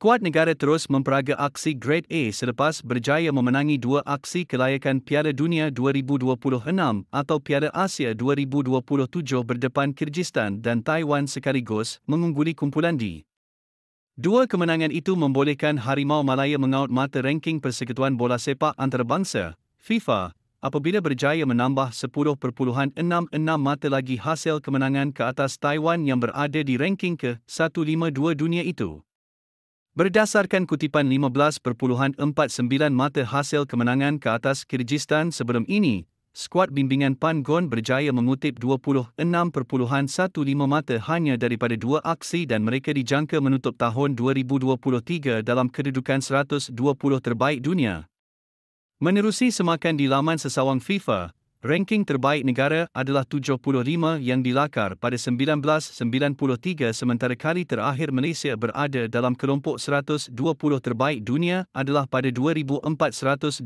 Skuad negara terus memperaga aksi Grade A selepas berjaya memenangi dua aksi kelayakan Piala Dunia 2026 atau Piala Asia 2027 berdepan Kyrgyzstan dan Taiwan sekaligus mengungguli kumpulan D. Dua kemenangan itu membolehkan Harimau Malaya mengaut mata ranking Persekutuan Bola Sepak Antarabangsa, FIFA, apabila berjaya menambah 10.66 mata lagi hasil kemenangan ke atas Taiwan yang berada di ranking ke-152 dunia itu. Berdasarkan kutipan 15.49 mata hasil kemenangan ke atas Kyrgyzstan sebelum ini, skuad bimbingan Pan Gon berjaya mengutip 26.15 mata hanya daripada dua aksi dan mereka dijangka menutup tahun 2023 dalam kedudukan 120 terbaik dunia. Menerusi semakan di laman sesawang FIFA, Ranking terbaik negara adalah 75 yang dilakar pada 1993 sementara kali terakhir Malaysia berada dalam kelompok 120 terbaik dunia adalah pada 2420.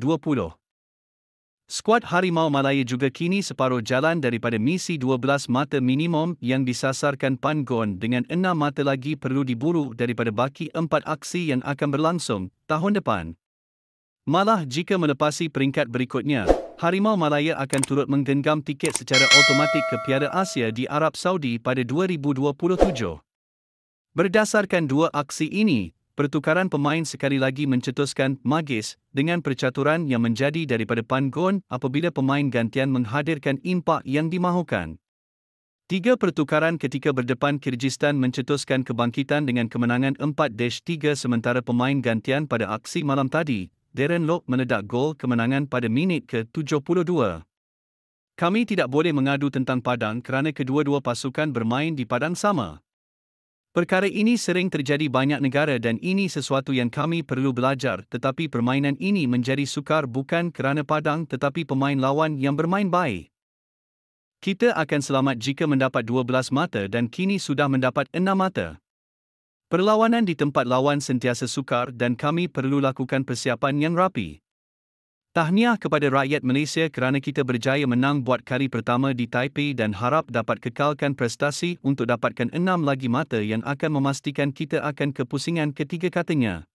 Skuad Harimau Malaya juga kini separuh jalan daripada misi 12 mata minimum yang disasarkan Pan dengan 6 mata lagi perlu diburu daripada baki 4 aksi yang akan berlangsung tahun depan. Malah jika melepasi peringkat berikutnya, Harimau Malaya akan turut menggenggam tiket secara automatik ke Piala Asia di Arab Saudi pada 2027. Berdasarkan dua aksi ini, pertukaran pemain sekali lagi mencetuskan magis dengan percaturan yang menjadi daripada panggon apabila pemain gantian menghadirkan impak yang dimahukan. Tiga pertukaran ketika berdepan Kyrgyzstan mencetuskan kebangkitan dengan kemenangan 4-3 sementara pemain gantian pada aksi malam tadi Darren Lok menedak gol kemenangan pada minit ke-72. Kami tidak boleh mengadu tentang padang kerana kedua-dua pasukan bermain di padang sama. Perkara ini sering terjadi banyak negara dan ini sesuatu yang kami perlu belajar tetapi permainan ini menjadi sukar bukan kerana padang tetapi pemain lawan yang bermain baik. Kita akan selamat jika mendapat 12 mata dan kini sudah mendapat 6 mata. Perlawanan di tempat lawan sentiasa sukar dan kami perlu lakukan persiapan yang rapi. Tahniah kepada rakyat Malaysia kerana kita berjaya menang buat kali pertama di Taipei dan harap dapat kekalkan prestasi untuk dapatkan enam lagi mata yang akan memastikan kita akan ke pusingan ketiga katanya.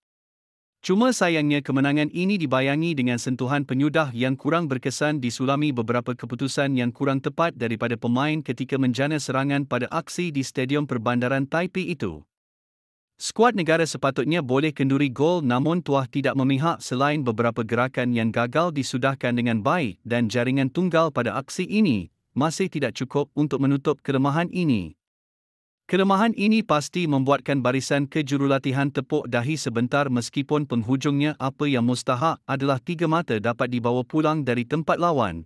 Cuma sayangnya kemenangan ini dibayangi dengan sentuhan penyudah yang kurang berkesan disulami beberapa keputusan yang kurang tepat daripada pemain ketika menjana serangan pada aksi di Stadium Perbandaran Taipei itu. Skuad negara sepatutnya boleh kenduri gol namun tuah tidak memihak selain beberapa gerakan yang gagal disudahkan dengan baik dan jaringan tunggal pada aksi ini masih tidak cukup untuk menutup kelemahan ini. Kelemahan ini pasti membuatkan barisan kejurulatihan tepuk dahi sebentar meskipun penghujungnya apa yang mustahak adalah tiga mata dapat dibawa pulang dari tempat lawan.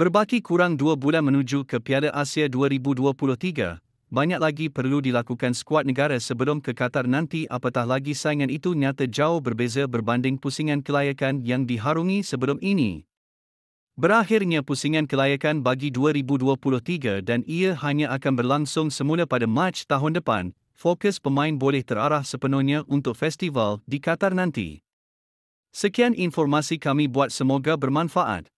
Berbaki kurang dua bulan menuju ke Piala Asia 2023, banyak lagi perlu dilakukan skuad negara sebelum ke Qatar nanti apatah lagi saingan itu nyata jauh berbeza berbanding pusingan kelayakan yang diharungi sebelum ini. Berakhirnya pusingan kelayakan bagi 2023 dan ia hanya akan berlangsung semula pada Mac tahun depan, fokus pemain boleh terarah sepenuhnya untuk festival di Qatar nanti. Sekian informasi kami buat semoga bermanfaat.